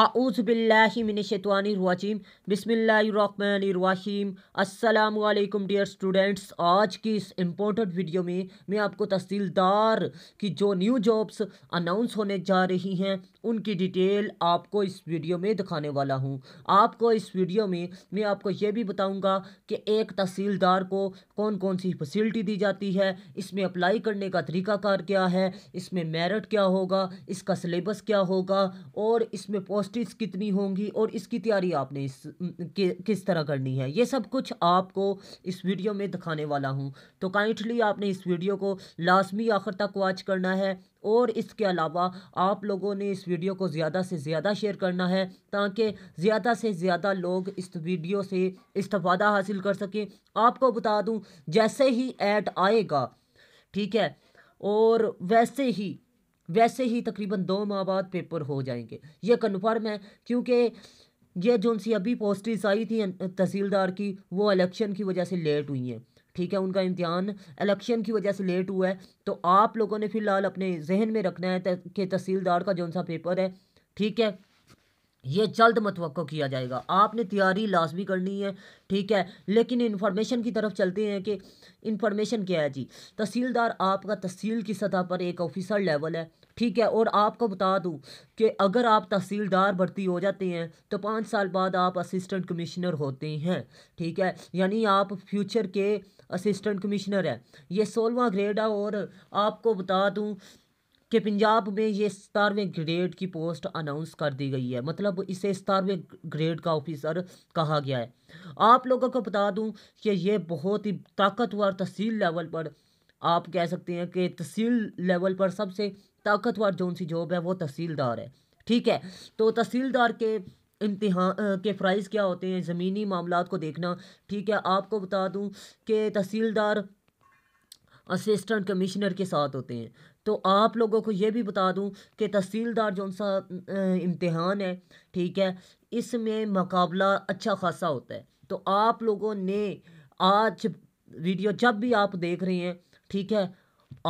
आऊज़बिल्लिमिनशतवानीम बिसमीम असलकम dear students आज की इस इम्पोर्टेंट वीडियो में मैं आपको तहसीलदार की जो न्यू जॉब्स अनाउंस होने जा रही हैं उनकी डिटेल आपको इस वीडियो में दिखाने वाला हूँ आपको इस वीडियो में मैं आपको ये भी बताऊँगा कि एक तहसीलदार को कौन कौन सी फैसिलिटी दी जाती है इसमें अप्लाई करने का तरीकाकार क्या है इसमें मेरिट क्या होगा इसका सिलेबस क्या होगा और इसमें पोस्ट पोस्टिस कितनी होंगी और इसकी तैयारी आपने इस कि, किस तरह करनी है ये सब कुछ आपको इस वीडियो में दिखाने वाला हूँ तो काइंडली आपने इस वीडियो को लाजमी आखिर तक वॉच करना है और इसके अलावा आप लोगों ने इस वीडियो को ज़्यादा से ज़्यादा शेयर करना है ताकि ज़्यादा से ज़्यादा लोग इस वीडियो से इस्तफ़ादा हासिल कर सकें आपको बता दूँ जैसे ही ऐड आएगा ठीक है और वैसे ही वैसे ही तकरीबन दो माह बाद पेपर हो जाएंगे ये कन्फर्म है क्योंकि ये जो सी अभी पोस्टिस आई थी तहसीलदार की वो इलेक्शन की वजह से लेट हुई हैं ठीक है उनका इम्तहान इलेक्शन की वजह से लेट हुआ है तो आप लोगों ने फ़िलहाल अपने जहन में रखना है कि तहसीलदार का जो सा पेपर है ठीक है ये जल्द मतवक़ किया जाएगा आपने तैयारी लाजमी करनी है ठीक है लेकिन इन्फॉर्मेशन की तरफ चलते हैं कि इन्फॉर्मेशन क्या है जी तहसीलदार आपका तहसील की सतह पर एक ऑफिसर लेवल है ठीक है और आपको बता दूं कि अगर आप तहसीलदार भर्ती हो जाते हैं तो पाँच साल बाद आप असिस्टेंट कमिश्नर होते हैं ठीक है यानी आप फ्यूचर के असिस्टेंट कमिश्नर है ये सोलवा ग्रेड है और आपको बता दूं कि पंजाब में ये सतारवें ग्रेड की पोस्ट अनाउंस कर दी गई है मतलब इसे सतारवें ग्रेड का ऑफिसर कहा गया है आप लोगों को बता दूं कि ये बहुत ही ताकतवर तहसील लेवल पर आप कह सकते हैं कि तहसील लेवल पर सबसे ताकतवर जौन सी जॉब है वो तहसीलदार है ठीक है तो तहसीलदार के इम्तहान के फ़्राइज़ क्या होते हैं ज़मीनी मामला को देखना ठीक है आपको बता दूँ कि तहसीलदार असिस्टेंट कमिश्नर के साथ होते हैं तो आप लोगों को ये भी बता दूं कि तहसीलदार जो सा इम्तहान है ठीक है इसमें मुकाबला अच्छा खासा होता है तो आप लोगों ने आज वीडियो जब भी आप देख रहे हैं ठीक है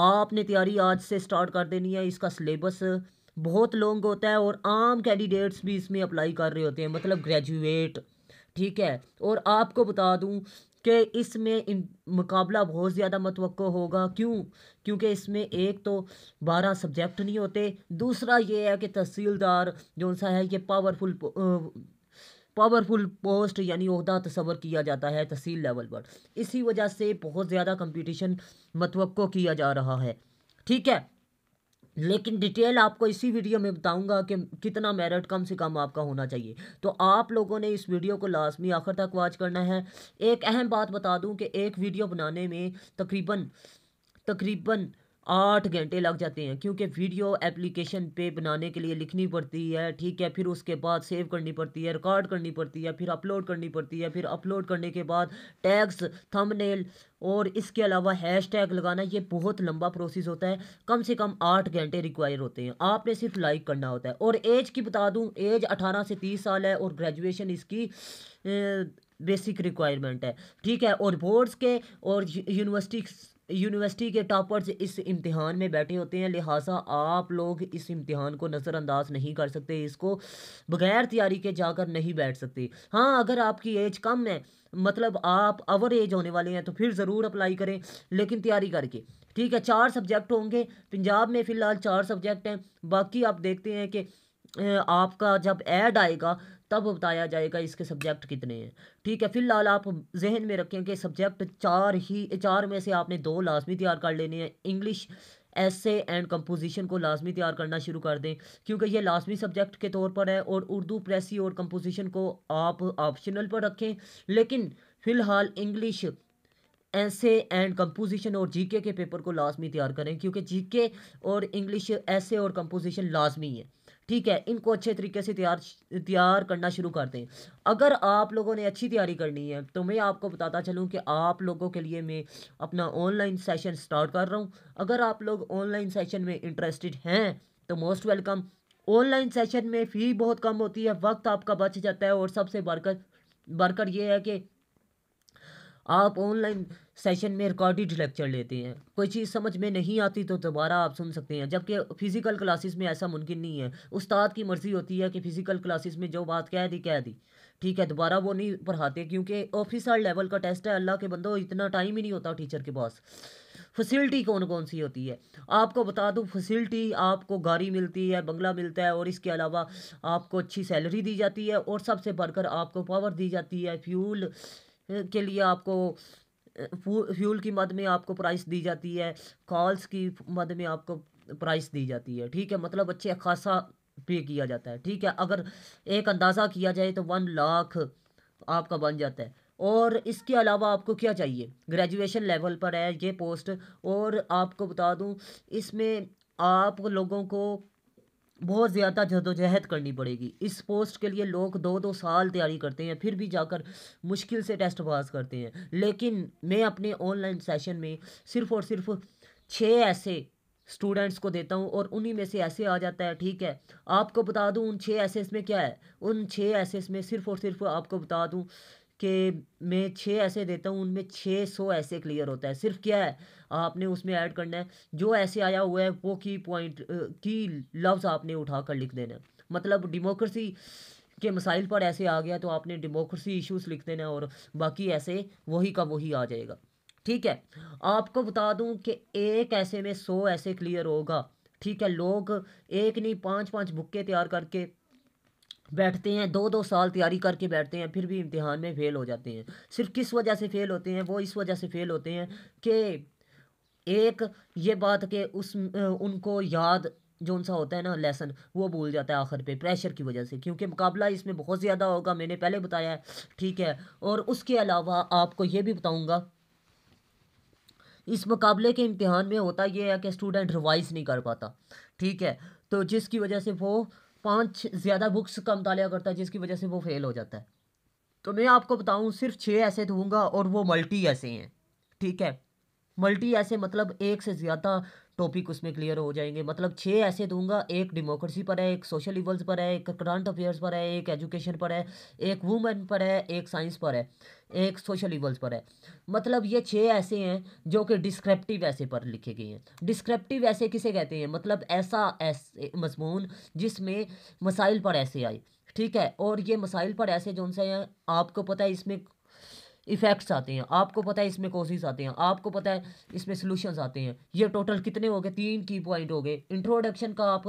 आपने तैयारी आज से स्टार्ट कर देनी है इसका सिलेबस बहुत लॉन्ग होता है और आम कैंडिडेट्स भी इसमें अप्लाई कर रहे होते हैं मतलब ग्रेजुएट ठीक है और आपको बता दूं कि इसमें मुकाबला बहुत ज़्यादा मतवक़ होगा क्यों क्योंकि इसमें एक तो बारह सब्जेक्ट नहीं होते दूसरा ये है कि तहसीलदार जो सा है ये पावरफुल पावरफुल पोस्ट यानी अहदा तस्वर किया जाता है तहसील लेवल पर इसी वजह से बहुत ज़्यादा कंपटीशन मतवक़ किया जा रहा है ठीक है लेकिन डिटेल आपको इसी वीडियो में बताऊंगा कि कितना मेरिट कम से कम आपका होना चाहिए तो आप लोगों ने इस वीडियो को लाजमी आखिर तक वॉच करना है एक अहम बात बता दूं कि एक वीडियो बनाने में तकरीबन तकरीबन आठ घंटे लग जाते हैं क्योंकि वीडियो एप्लीकेशन पे बनाने के लिए लिखनी पड़ती है ठीक है फिर उसके बाद सेव करनी पड़ती है रिकॉर्ड करनी पड़ती है फिर अपलोड करनी पड़ती है फिर अपलोड करने के बाद टैग्स थंबनेल और इसके अलावा हैश टैग लगाना ये बहुत लंबा प्रोसेस होता है कम से कम आठ घंटे रिक्वायर होते हैं आपने सिर्फ लाइक करना होता है और एज की बता दूँ एज अठारह से तीस साल है और ग्रेजुएशन इसकी ए, बेसिक रिक्वायरमेंट है ठीक है और बोर्ड्स के और यूनिवर्सिटी यूनिवर्सिटी के टॉपर्स इस इम्तिहान में बैठे होते हैं लिहाजा आप लोग इस इम्तिहान को नज़रअंदाज नहीं कर सकते इसको बगैर तैयारी के जाकर नहीं बैठ सकते हाँ अगर आपकी एज कम है मतलब आप ओवर एज होने वाले हैं तो फिर ज़रूर अप्लाई करें लेकिन तैयारी करके ठीक है चार सब्जेक्ट होंगे पंजाब में फ़िलहाल चार सब्जेक्ट हैं बाकी आप देखते हैं कि आपका जब ऐड आएगा तब बताया जाएगा इसके सब्जेक्ट कितने हैं ठीक है फिलहाल आप जहन में रखें कि सब्जेक्ट चार ही चार में से आपने दो लाजमी तैयार कर लेने हैं इंग्लिश ऐसे एंड कंपोजिशन को लाजमी तैयार करना शुरू कर दें क्योंकि ये लाजमी सब्जेक्ट के तौर पर है और उर्दू प्रेसी और कंपोजिशन को आप ऑप्शनल पर रखें लेकिन फ़िलहाल इंग्लिश ऐसे एंड कंपोजिशन और जीके के पेपर को लाजमी तैयार करें क्योंकि जीके और इंग्लिश ऐसे और कंपोजिशन लाजमी है ठीक है इनको अच्छे तरीके से तैयार तैयार करना शुरू कर दें अगर आप लोगों ने अच्छी तैयारी करनी है तो मैं आपको बताता चलूँ कि आप लोगों के लिए मैं अपना ऑनलाइन सेशन स्टार्ट कर रहा हूँ अगर आप लोग ऑनलाइन सेशन में इंटरेस्टेड हैं तो मोस्ट वेलकम ऑनलाइन सेशन में फ़ी बहुत कम होती है वक्त आपका बच जाता है और सबसे बरकर बरकर यह है कि आप ऑनलाइन सेशन में रिकॉर्डेड लेक्चर लेते हैं कोई चीज़ समझ में नहीं आती तो दोबारा आप सुन सकते हैं जबकि फ़िज़िकल क्लासेस में ऐसा मुमकिन नहीं है उस्ताद की मर्ज़ी होती है कि फ़िज़िकल क्लासेस में जो बात कह दी कह दी ठीक है दोबारा वो नहीं पढ़ाते क्योंकि ऑफिसर लेवल का टेस्ट है अल्लाह के बंदो इतना टाइम ही नहीं होता टीचर के पास फैसिलिटी कौन कौन सी होती है आपको बता दूँ फैसिलिटी आपको गाड़ी मिलती है बंगला मिलता है और इसके अलावा आपको अच्छी सैलरी दी जाती है और सबसे बढ़कर आपको पावर दी जाती है फ्यूल के लिए आपको फ्यूल की मद में आपको प्राइस दी जाती है कॉल्स की मद में आपको प्राइस दी जाती है ठीक है मतलब अच्छे खासा पे किया जाता है ठीक है अगर एक अंदाज़ा किया जाए तो वन लाख आपका बन जाता है और इसके अलावा आपको क्या चाहिए ग्रेजुएशन लेवल पर है ये पोस्ट और आपको बता दूँ इसमें आप लोगों को बहुत ज़्यादा जदोजहद करनी पड़ेगी इस पोस्ट के लिए लोग दो दो साल तैयारी करते हैं फिर भी जाकर मुश्किल से टेस्ट पास करते हैं लेकिन मैं अपने ऑनलाइन सेशन में सिर्फ़ और सिर्फ छः ऐसे स्टूडेंट्स को देता हूँ और उन्हीं में से ऐसे आ जाता है ठीक है आपको बता दूँ उन छः ऐसे में क्या है उन छः ऐसे में सिर्फ़ और सिर्फ आपको बता दूँ के मैं छः ऐसे देता हूँ उनमें छः सौ ऐसे क्लियर होता है सिर्फ क्या है आपने उसमें ऐड करना है जो ऐसे आया हुआ है वो की पॉइंट की लफ्ज़ आपने उठा कर लिख देना मतलब डेमोक्रेसी के मसाइल पर ऐसे आ गया तो आपने डेमोक्रेसी इश्यूज़ लिख देना और बाकी ऐसे वही का वही आ जाएगा ठीक है आपको बता दूँ कि एक ऐसे में सौ ऐसे क्लियर होगा ठीक है लोग एक नहीं पाँच पाँच बुक्के तैयार करके बैठते हैं दो दो साल तैयारी करके बैठते हैं फिर भी इम्तिहान में फ़ेल हो जाते हैं सिर्फ किस वजह से फ़ेल होते हैं वो इस वजह से फ़ेल होते हैं कि एक ये बात कि उस उनको याद जो उनसा होता है ना लेसन वो भूल जाता है आखिर पे प्रेशर की वजह से क्योंकि मुकाबला इसमें बहुत ज़्यादा होगा मैंने पहले बताया है ठीक है और उसके अलावा आपको ये भी बताऊँगा इस मुकाबले के इम्तिहान में होता यह है कि स्टूडेंट रिवाइज नहीं कर पाता ठीक है तो जिसकी वजह से वो पाँच ज़्यादा बुक्स का मतलब करता है जिसकी वजह से वो फेल हो जाता है तो मैं आपको बताऊँ सिर्फ छः ऐसे दूँगा और वो मल्टी ऐसे हैं ठीक है मल्टी ऐसे मतलब एक से ज़्यादा टॉपिक उसमें क्लियर हो जाएंगे मतलब छः ऐसे दूंगा एक डेमोक्रेसी पर है एक सोशल इवल्स पर है एक करंट अफेयर्स पर है एक एजुकेशन पर है एक वुमेन पर है एक साइंस पर है एक सोशल इवल्स पर है मतलब ये छः ऐसे हैं जो कि डिस्क्रिप्टिव ऐसे पर लिखे गए हैं डिस्क्रिप्टिव ऐसे किसे कहते हैं मतलब ऐसा ऐसे मजमून जिसमें मसाइल पर ऐसे आए ठीक है और ये मसाइल पर ऐसे जो से हैं आपको पता है इसमें इफ़ेक्ट्स आते हैं आपको पता है इसमें कोसिस आते हैं आपको पता है इसमें सोल्यूशंस आते हैं ये टोटल कितने हो गए तीन की पॉइंट हो गए इंट्रोडक्शन का आप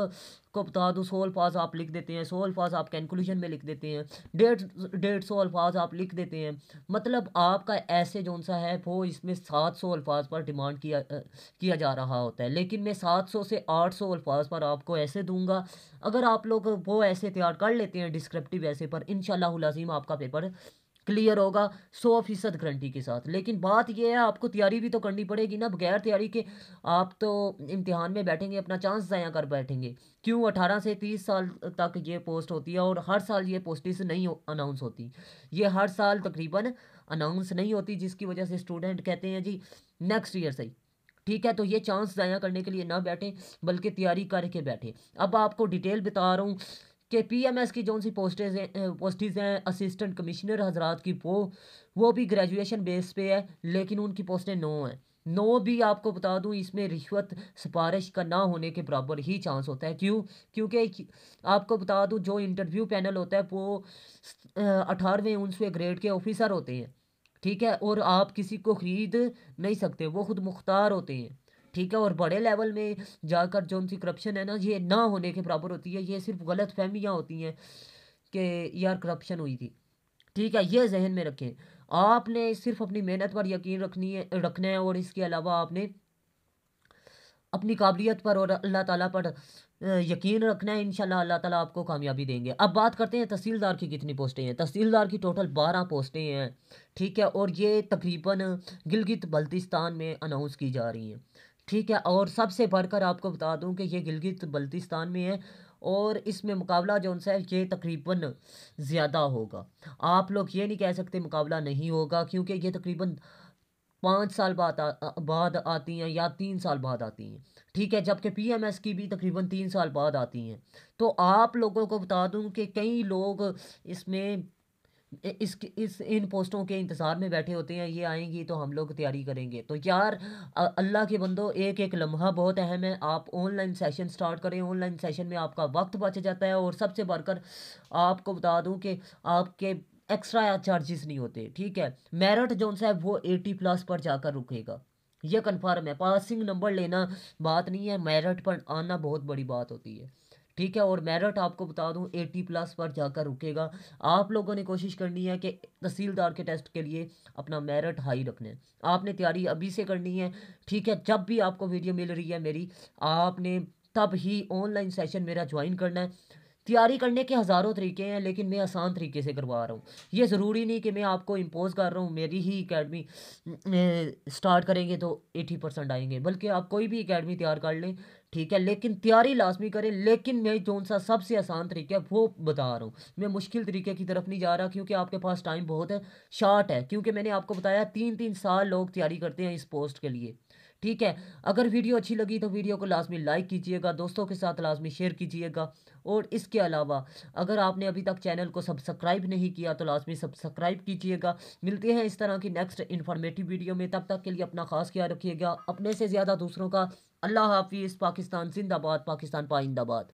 को बता दूँ सो अल्फाज आप लिख देते हैं सो अल्फाज आप कंक्लूजन में लिख देते हैं डेढ़ डेढ़ सौ अल्फाज आप लिख देते हैं मतलब आपका ऐसे जौन सा है वो इसमें सात सौ अल्फाज पर डिमांड किया किया जा रहा होता है लेकिन मैं सात सौ से आठ सौ अल्फाज पर आपको ऐसे दूंगा अगर आप लोग वो ऐसे तैयार कर लेते हैं डिस्क्रिप्टिव ऐसे पर इन शजीम आपका पेपर क्लियर होगा सौ फीसद गारंटी के साथ लेकिन बात यह है आपको तैयारी भी तो करनी पड़ेगी ना बगैर तैयारी के आप तो इम्तिहान में बैठेंगे अपना चांस ज़ाया कर बैठेंगे क्यों अठारह से तीस साल तक ये पोस्ट होती है और हर साल ये पोस्टिस नहीं अनाउंस होती ये हर साल तकरीबन अनाउंस नहीं होती जिसकी वजह से स्टूडेंट कहते हैं जी नेक्स्ट ईयर से ठीक है तो ये चांस ज़ाया करने के लिए ना बैठें बल्कि तैयारी करके बैठें अब आपको डिटेल बता रहा हूँ कि पीएमएस की जौन सी पोस्टेज पोस्टिज हैं असिस्टेंट कमिश्नर हजरात की वो वो भी ग्रेजुएशन बेस पे है लेकिन उनकी पोस्टें नौ हैं नौ भी आपको बता दूं इसमें रिश्वत सिफारिश का ना होने के बराबर ही चांस होता है क्यों क्योंकि आपको बता दूं जो इंटरव्यू पैनल होता है वो अठारहवें उनसवें ग्रेड के ऑफिसर होते हैं ठीक है और आप किसी को ख़रीद नहीं सकते वो खुद मुख्तार होते हैं ठीक है और बड़े लेवल में जाकर जो उनकी करप्शन है ना ये ना होने के बराबर होती है ये सिर्फ गलत फहमियाँ होती हैं कि यार करप्शन हुई थी ठीक है ये जहन में रखें आपने सिर्फ अपनी मेहनत पर यकीन रखनी है रखना है और इसके अलावा आपने अपनी काबिलियत पर और अल्लाह ताला पर यकीन रखना है इनशाला अल्लाह ताला आपको कामयाबी देंगे अब बात करते हैं तहसीलदार की कितनी पोस्टें हैं तहसीलदार की टोटल बारह पोस्टें हैं ठीक है और ये तकरीबन गिलगित बल्तिस्तान में अनाउंस की जा रही हैं ठीक है और सबसे बढ़कर आपको बता दूं कि ये गिलगित बल्तिस्तान में है और इसमें मुकाबला जो सा है ये तकरीबन ज़्यादा होगा आप लोग ये नहीं कह सकते मुकाबला नहीं होगा क्योंकि ये तकरीबन पाँच साल बाद बाद आती हैं या तीन साल बाद आती हैं ठीक है जबकि पीएमएस की भी तकरीबन तीन साल बाद आती हैं तो आप लोगों को बता दूं कि कई लोग इसमें इस इस इन पोस्टों के इंतज़ार में बैठे होते हैं ये आएंगी तो हम लोग तैयारी करेंगे तो यार अल्लाह के बंदो एक एक लम्हा बहुत अहम है आप ऑनलाइन सेशन स्टार्ट करें ऑनलाइन सेशन में आपका वक्त बच जाता है और सबसे बढ़कर आपको बता दूं कि आपके एक्स्ट्रा चार्जेस नहीं होते ठीक है मेरठ जो साहब वो एटी प्लस पर जाकर रुकेगा यह कन्फर्म है पासिंग नंबर लेना बात नहीं है मेरठ पर आना बहुत बड़ी बात होती है ठीक है और मेरठ आपको बता दूं एटी प्लस पर जाकर रुकेगा आप लोगों ने कोशिश करनी है कि तहसीलदार के टेस्ट के लिए अपना मेरठ हाई रखने आपने तैयारी अभी से करनी है ठीक है जब भी आपको वीडियो मिल रही है मेरी आपने तब ही ऑनलाइन सेशन मेरा ज्वाइन करना है तैयारी करने के हज़ारों तरीके हैं लेकिन मैं आसान तरीके से करवा रहा हूँ ये ज़रूरी नहीं कि मैं आपको इम्पोज़ कर रहा हूँ मेरी ही एकेडमी स्टार्ट करेंगे तो एटी परसेंट आएंगे बल्कि आप कोई भी एकेडमी तैयार कर लें ठीक है लेकिन तैयारी लाजमी करें लेकिन मैं जो सा सबसे आसान तरीका है वो बता रहा हूँ मैं मुश्किल तरीके की तरफ नहीं जा रहा क्योंकि आपके पास टाइम बहुत है शार्ट है क्योंकि मैंने आपको बताया तीन तीन साल लोग तैयारी करते हैं इस पोस्ट के लिए ठीक है अगर वीडियो अच्छी लगी तो वीडियो को लाजमी लाइक कीजिएगा दोस्तों के साथ लाजमी शेयर कीजिएगा और इसके अलावा अगर आपने अभी तक चैनल को सब्सक्राइब नहीं किया तो लाजमी सब्सक्राइब कीजिएगा मिलते हैं इस तरह की नेक्स्ट इन्फॉर्मेटिव वीडियो में तब तक के लिए अपना खास ख्याल रखिएगा अपने से ज़्यादा दूसरों का अल्लाह हाफिज़ पाकिस्तान जिंदाबाद पाकिस्तान पाइंदाबाद